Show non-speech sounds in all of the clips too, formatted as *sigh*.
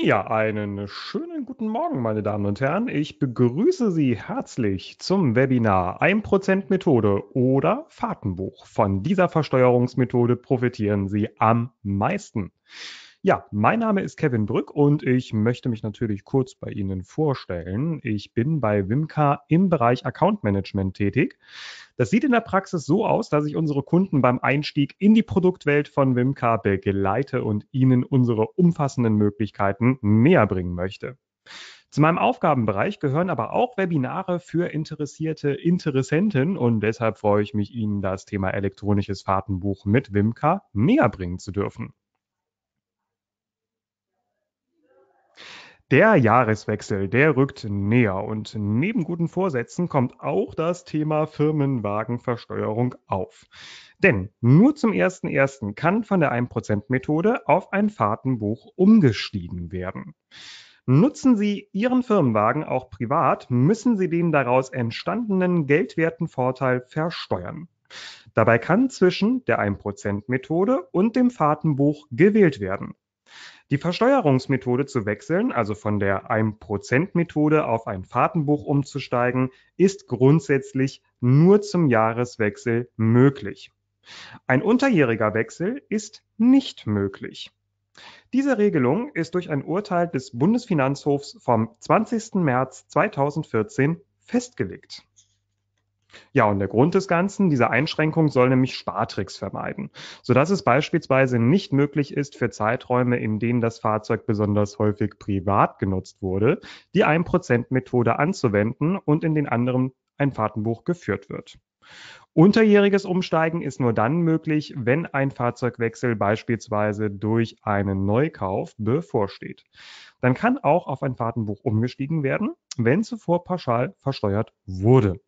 Ja, einen schönen guten Morgen, meine Damen und Herren. Ich begrüße Sie herzlich zum Webinar 1% Methode oder Fahrtenbuch. Von dieser Versteuerungsmethode profitieren Sie am meisten. Ja, mein Name ist Kevin Brück und ich möchte mich natürlich kurz bei Ihnen vorstellen. Ich bin bei Wimka im Bereich Account Management tätig. Das sieht in der Praxis so aus, dass ich unsere Kunden beim Einstieg in die Produktwelt von Wimka begleite und ihnen unsere umfassenden Möglichkeiten näher bringen möchte. Zu meinem Aufgabenbereich gehören aber auch Webinare für interessierte Interessenten und deshalb freue ich mich, Ihnen das Thema elektronisches Fahrtenbuch mit Wimka näher bringen zu dürfen. Der Jahreswechsel, der rückt näher und neben guten Vorsätzen kommt auch das Thema Firmenwagenversteuerung auf. Denn nur zum 1.1. kann von der 1%-Methode auf ein Fahrtenbuch umgestiegen werden. Nutzen Sie Ihren Firmenwagen auch privat, müssen Sie den daraus entstandenen Geldwertenvorteil versteuern. Dabei kann zwischen der 1%-Methode und dem Fahrtenbuch gewählt werden. Die Versteuerungsmethode zu wechseln, also von der 1%-Methode auf ein Fahrtenbuch umzusteigen, ist grundsätzlich nur zum Jahreswechsel möglich. Ein unterjähriger Wechsel ist nicht möglich. Diese Regelung ist durch ein Urteil des Bundesfinanzhofs vom 20. März 2014 festgelegt. Ja, und der Grund des Ganzen, diese Einschränkung soll nämlich Spartricks vermeiden, sodass es beispielsweise nicht möglich ist, für Zeiträume, in denen das Fahrzeug besonders häufig privat genutzt wurde, die 1%-Methode anzuwenden und in den anderen ein Fahrtenbuch geführt wird. Unterjähriges Umsteigen ist nur dann möglich, wenn ein Fahrzeugwechsel beispielsweise durch einen Neukauf bevorsteht. Dann kann auch auf ein Fahrtenbuch umgestiegen werden, wenn zuvor pauschal versteuert wurde.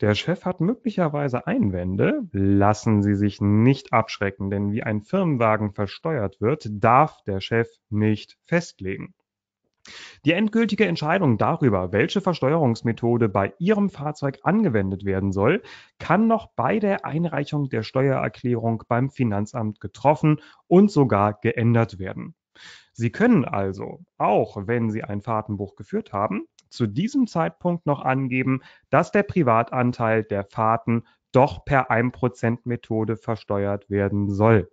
Der Chef hat möglicherweise Einwände. Lassen Sie sich nicht abschrecken, denn wie ein Firmenwagen versteuert wird, darf der Chef nicht festlegen. Die endgültige Entscheidung darüber, welche Versteuerungsmethode bei Ihrem Fahrzeug angewendet werden soll, kann noch bei der Einreichung der Steuererklärung beim Finanzamt getroffen und sogar geändert werden. Sie können also, auch wenn Sie ein Fahrtenbuch geführt haben, zu diesem Zeitpunkt noch angeben, dass der Privatanteil der Fahrten doch per 1%-Methode versteuert werden soll.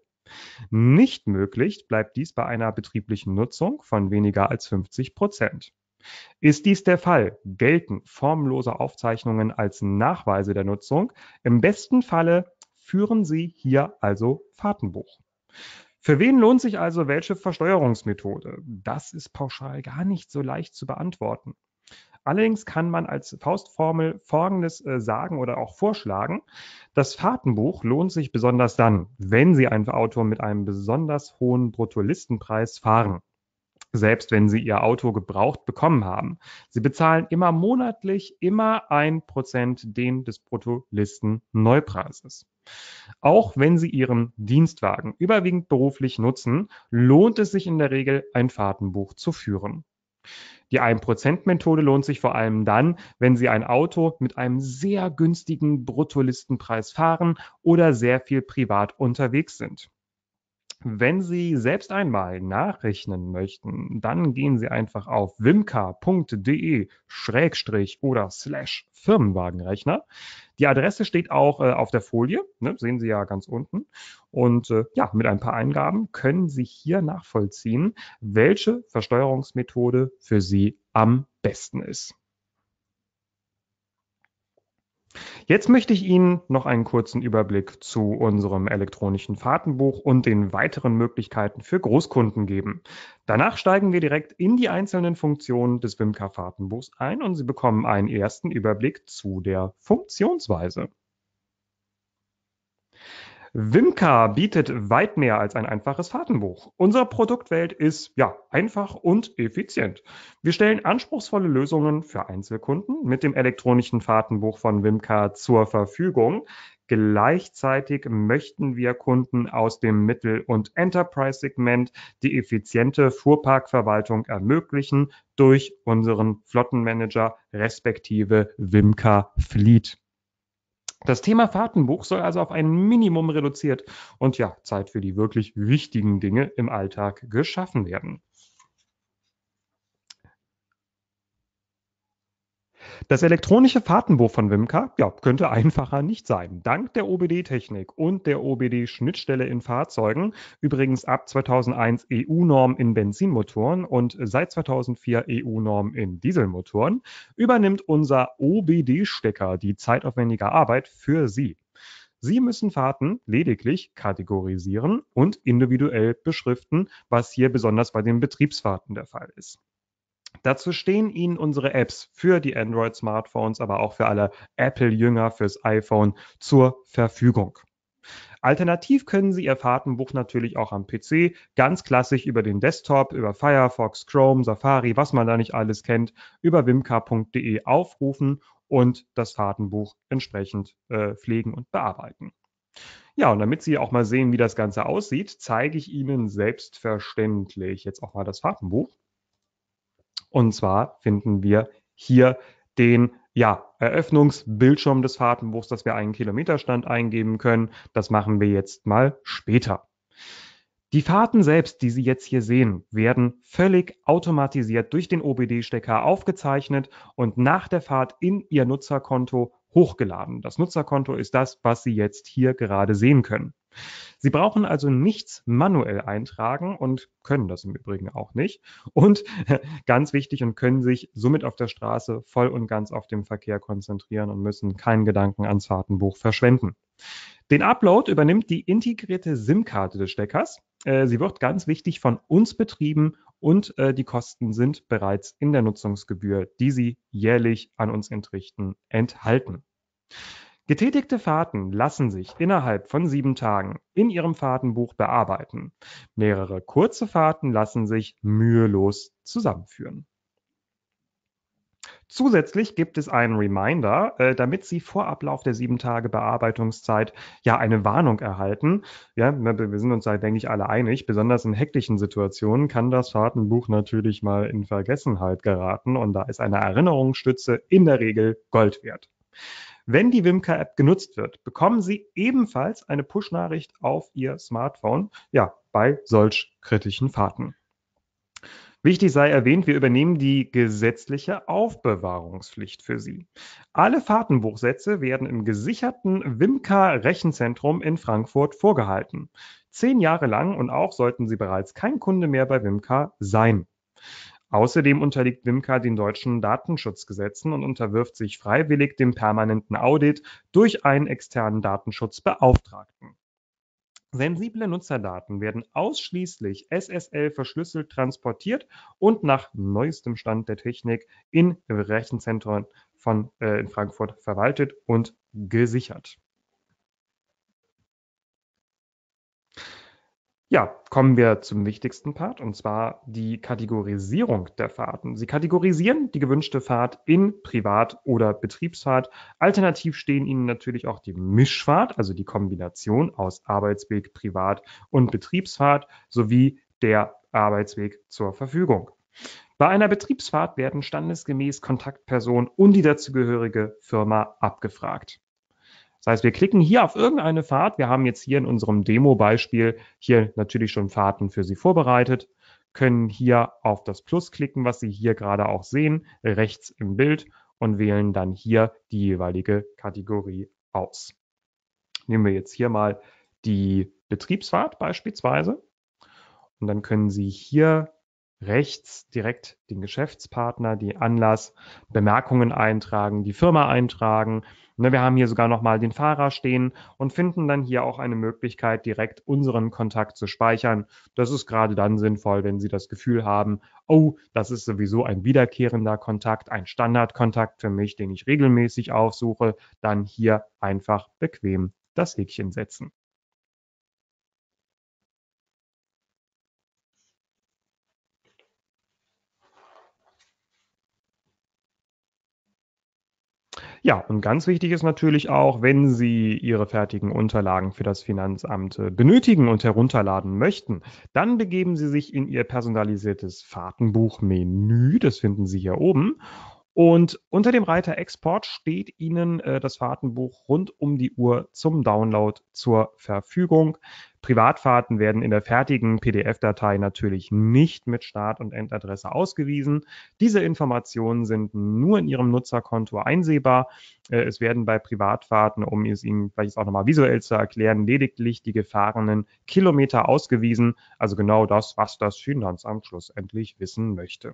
Nicht möglich bleibt dies bei einer betrieblichen Nutzung von weniger als 50 Prozent. Ist dies der Fall, gelten formlose Aufzeichnungen als Nachweise der Nutzung. Im besten Falle führen Sie hier also Fahrtenbuch. Für wen lohnt sich also welche Versteuerungsmethode? Das ist pauschal gar nicht so leicht zu beantworten. Allerdings kann man als Faustformel Folgendes äh, sagen oder auch vorschlagen. Das Fahrtenbuch lohnt sich besonders dann, wenn Sie ein Auto mit einem besonders hohen Bruttolistenpreis fahren. Selbst wenn Sie Ihr Auto gebraucht bekommen haben. Sie bezahlen immer monatlich immer ein Prozent den des Bruttolistenneupreises. Auch wenn Sie Ihren Dienstwagen überwiegend beruflich nutzen, lohnt es sich in der Regel, ein Fahrtenbuch zu führen. Die 1%-Methode lohnt sich vor allem dann, wenn Sie ein Auto mit einem sehr günstigen Bruttolistenpreis fahren oder sehr viel privat unterwegs sind. Wenn Sie selbst einmal nachrechnen möchten, dann gehen Sie einfach auf wimka.de schrägstrich oder slash Firmenwagenrechner. Die Adresse steht auch äh, auf der Folie, ne? sehen Sie ja ganz unten. Und äh, ja, mit ein paar Eingaben können Sie hier nachvollziehen, welche Versteuerungsmethode für Sie am besten ist. Jetzt möchte ich Ihnen noch einen kurzen Überblick zu unserem elektronischen Fahrtenbuch und den weiteren Möglichkeiten für Großkunden geben. Danach steigen wir direkt in die einzelnen Funktionen des Wimka Fahrtenbuchs ein und Sie bekommen einen ersten Überblick zu der Funktionsweise. Wimka bietet weit mehr als ein einfaches Fahrtenbuch. Unsere Produktwelt ist ja einfach und effizient. Wir stellen anspruchsvolle Lösungen für Einzelkunden mit dem elektronischen Fahrtenbuch von Wimka zur Verfügung. Gleichzeitig möchten wir Kunden aus dem Mittel- und Enterprise-Segment die effiziente Fuhrparkverwaltung ermöglichen durch unseren Flottenmanager respektive Wimka Fleet. Das Thema Fahrtenbuch soll also auf ein Minimum reduziert und ja, Zeit für die wirklich wichtigen Dinge im Alltag geschaffen werden. Das elektronische Fahrtenbuch von Wimka ja, könnte einfacher nicht sein. Dank der OBD-Technik und der OBD-Schnittstelle in Fahrzeugen, übrigens ab 2001 EU-Norm in Benzinmotoren und seit 2004 EU-Norm in Dieselmotoren, übernimmt unser OBD-Stecker die zeitaufwendige Arbeit für Sie. Sie müssen Fahrten lediglich kategorisieren und individuell beschriften, was hier besonders bei den Betriebsfahrten der Fall ist. Dazu stehen Ihnen unsere Apps für die Android-Smartphones, aber auch für alle Apple-Jünger fürs iPhone zur Verfügung. Alternativ können Sie Ihr Fahrtenbuch natürlich auch am PC ganz klassisch über den Desktop, über Firefox, Chrome, Safari, was man da nicht alles kennt, über wimka.de aufrufen und das Fahrtenbuch entsprechend äh, pflegen und bearbeiten. Ja, und damit Sie auch mal sehen, wie das Ganze aussieht, zeige ich Ihnen selbstverständlich jetzt auch mal das Fahrtenbuch. Und zwar finden wir hier den ja, Eröffnungsbildschirm des Fahrtenbuchs, dass wir einen Kilometerstand eingeben können. Das machen wir jetzt mal später. Die Fahrten selbst, die Sie jetzt hier sehen, werden völlig automatisiert durch den OBD-Stecker aufgezeichnet und nach der Fahrt in Ihr Nutzerkonto hochgeladen. Das Nutzerkonto ist das, was Sie jetzt hier gerade sehen können. Sie brauchen also nichts manuell eintragen und können das im Übrigen auch nicht. Und *laughs* ganz wichtig und können sich somit auf der Straße voll und ganz auf den Verkehr konzentrieren und müssen keinen Gedanken ans Fahrtenbuch verschwenden. Den Upload übernimmt die integrierte SIM-Karte des Steckers. Äh, sie wird ganz wichtig von uns betrieben und äh, die Kosten sind bereits in der Nutzungsgebühr, die Sie jährlich an uns entrichten, enthalten. Getätigte Fahrten lassen sich innerhalb von sieben Tagen in Ihrem Fahrtenbuch bearbeiten. Mehrere kurze Fahrten lassen sich mühelos zusammenführen. Zusätzlich gibt es einen Reminder, äh, damit Sie vor Ablauf der sieben Tage Bearbeitungszeit ja eine Warnung erhalten. Ja, wir sind uns da, denke ich, alle einig. Besonders in hektischen Situationen kann das Fahrtenbuch natürlich mal in Vergessenheit geraten und da ist eine Erinnerungsstütze in der Regel Gold wert. Wenn die Wimka-App genutzt wird, bekommen Sie ebenfalls eine Push-Nachricht auf Ihr Smartphone, ja, bei solch kritischen Fahrten. Wichtig sei erwähnt, wir übernehmen die gesetzliche Aufbewahrungspflicht für Sie. Alle Fahrtenbuchsätze werden im gesicherten Wimka-Rechenzentrum in Frankfurt vorgehalten. Zehn Jahre lang und auch sollten Sie bereits kein Kunde mehr bei Wimka sein. Außerdem unterliegt Wimka den deutschen Datenschutzgesetzen und unterwirft sich freiwillig dem permanenten Audit durch einen externen Datenschutzbeauftragten. Sensible Nutzerdaten werden ausschließlich SSL verschlüsselt transportiert und nach neuestem Stand der Technik in Rechenzentren von äh, in Frankfurt verwaltet und gesichert. Ja, kommen wir zum wichtigsten Part, und zwar die Kategorisierung der Fahrten. Sie kategorisieren die gewünschte Fahrt in Privat- oder Betriebsfahrt. Alternativ stehen Ihnen natürlich auch die Mischfahrt, also die Kombination aus Arbeitsweg, Privat- und Betriebsfahrt sowie der Arbeitsweg zur Verfügung. Bei einer Betriebsfahrt werden standesgemäß Kontaktpersonen und die dazugehörige Firma abgefragt. Das heißt, wir klicken hier auf irgendeine Fahrt. Wir haben jetzt hier in unserem Demo-Beispiel hier natürlich schon Fahrten für Sie vorbereitet, können hier auf das Plus klicken, was Sie hier gerade auch sehen, rechts im Bild und wählen dann hier die jeweilige Kategorie aus. Nehmen wir jetzt hier mal die Betriebsfahrt beispielsweise. Und dann können Sie hier rechts direkt den Geschäftspartner, die Anlass, Bemerkungen eintragen, die Firma eintragen. Ne, wir haben hier sogar nochmal den Fahrer stehen und finden dann hier auch eine Möglichkeit, direkt unseren Kontakt zu speichern. Das ist gerade dann sinnvoll, wenn Sie das Gefühl haben, oh, das ist sowieso ein wiederkehrender Kontakt, ein Standardkontakt für mich, den ich regelmäßig aufsuche, dann hier einfach bequem das Häkchen setzen. Ja, und ganz wichtig ist natürlich auch, wenn Sie Ihre fertigen Unterlagen für das Finanzamt äh, benötigen und herunterladen möchten, dann begeben Sie sich in Ihr personalisiertes Fahrtenbuchmenü. Das finden Sie hier oben. Und unter dem Reiter Export steht Ihnen äh, das Fahrtenbuch rund um die Uhr zum Download zur Verfügung. Privatfahrten werden in der fertigen PDF-Datei natürlich nicht mit Start- und Endadresse ausgewiesen. Diese Informationen sind nur in Ihrem Nutzerkonto einsehbar. Äh, es werden bei Privatfahrten, um es Ihnen vielleicht auch nochmal visuell zu erklären, lediglich die gefahrenen Kilometer ausgewiesen. Also genau das, was das Finanzamt schlussendlich wissen möchte.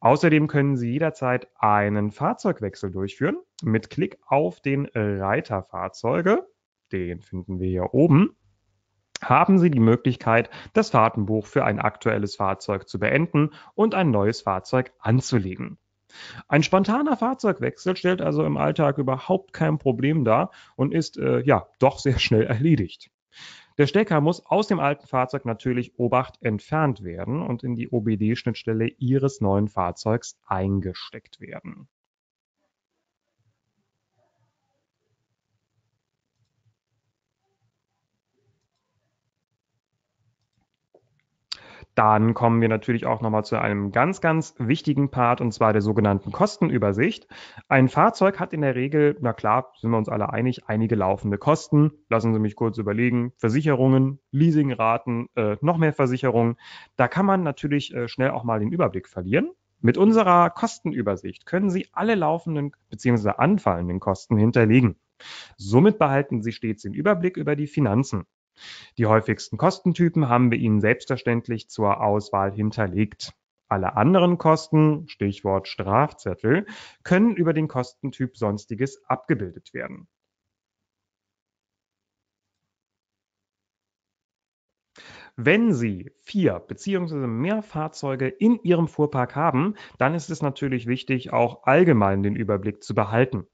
Außerdem können Sie jederzeit einen Fahrzeugwechsel durchführen mit Klick auf den Reiter Fahrzeuge. Den finden wir hier oben haben Sie die Möglichkeit, das Fahrtenbuch für ein aktuelles Fahrzeug zu beenden und ein neues Fahrzeug anzulegen. Ein spontaner Fahrzeugwechsel stellt also im Alltag überhaupt kein Problem dar und ist äh, ja doch sehr schnell erledigt. Der Stecker muss aus dem alten Fahrzeug natürlich Obacht entfernt werden und in die OBD-Schnittstelle Ihres neuen Fahrzeugs eingesteckt werden. Dann kommen wir natürlich auch nochmal zu einem ganz, ganz wichtigen Part und zwar der sogenannten Kostenübersicht. Ein Fahrzeug hat in der Regel, na klar, sind wir uns alle einig, einige laufende Kosten. Lassen Sie mich kurz überlegen. Versicherungen, Leasingraten, äh, noch mehr Versicherungen. Da kann man natürlich äh, schnell auch mal den Überblick verlieren. Mit unserer Kostenübersicht können Sie alle laufenden bzw. anfallenden Kosten hinterlegen. Somit behalten Sie stets den Überblick über die Finanzen. Die häufigsten Kostentypen haben wir Ihnen selbstverständlich zur Auswahl hinterlegt. Alle anderen Kosten, Stichwort Strafzettel, können über den Kostentyp Sonstiges abgebildet werden. Wenn Sie vier beziehungsweise mehr Fahrzeuge in Ihrem Fuhrpark haben, dann ist es natürlich wichtig, auch allgemein den Überblick zu behalten.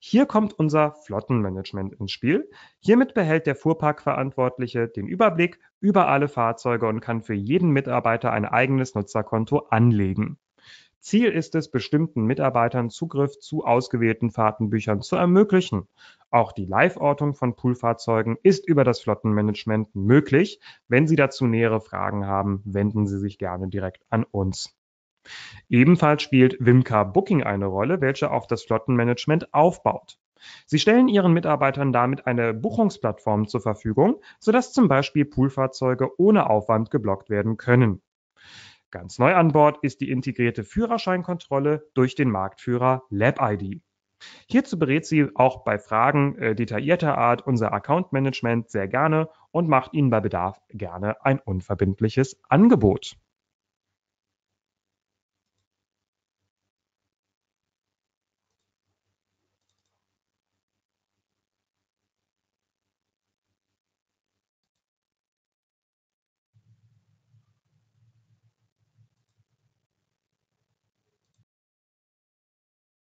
Hier kommt unser Flottenmanagement ins Spiel. Hiermit behält der Fuhrparkverantwortliche den Überblick über alle Fahrzeuge und kann für jeden Mitarbeiter ein eigenes Nutzerkonto anlegen. Ziel ist es, bestimmten Mitarbeitern Zugriff zu ausgewählten Fahrtenbüchern zu ermöglichen. Auch die Live-Ortung von Poolfahrzeugen ist über das Flottenmanagement möglich. Wenn Sie dazu nähere Fragen haben, wenden Sie sich gerne direkt an uns. Ebenfalls spielt Wimca Booking eine Rolle, welche auf das Flottenmanagement aufbaut. Sie stellen ihren Mitarbeitern damit eine Buchungsplattform zur Verfügung, sodass zum Beispiel Poolfahrzeuge ohne Aufwand geblockt werden können. Ganz neu an Bord ist die integrierte Führerscheinkontrolle durch den Marktführer LabID. Hierzu berät sie auch bei Fragen äh, detaillierter Art unser Account Management sehr gerne und macht Ihnen bei Bedarf gerne ein unverbindliches Angebot.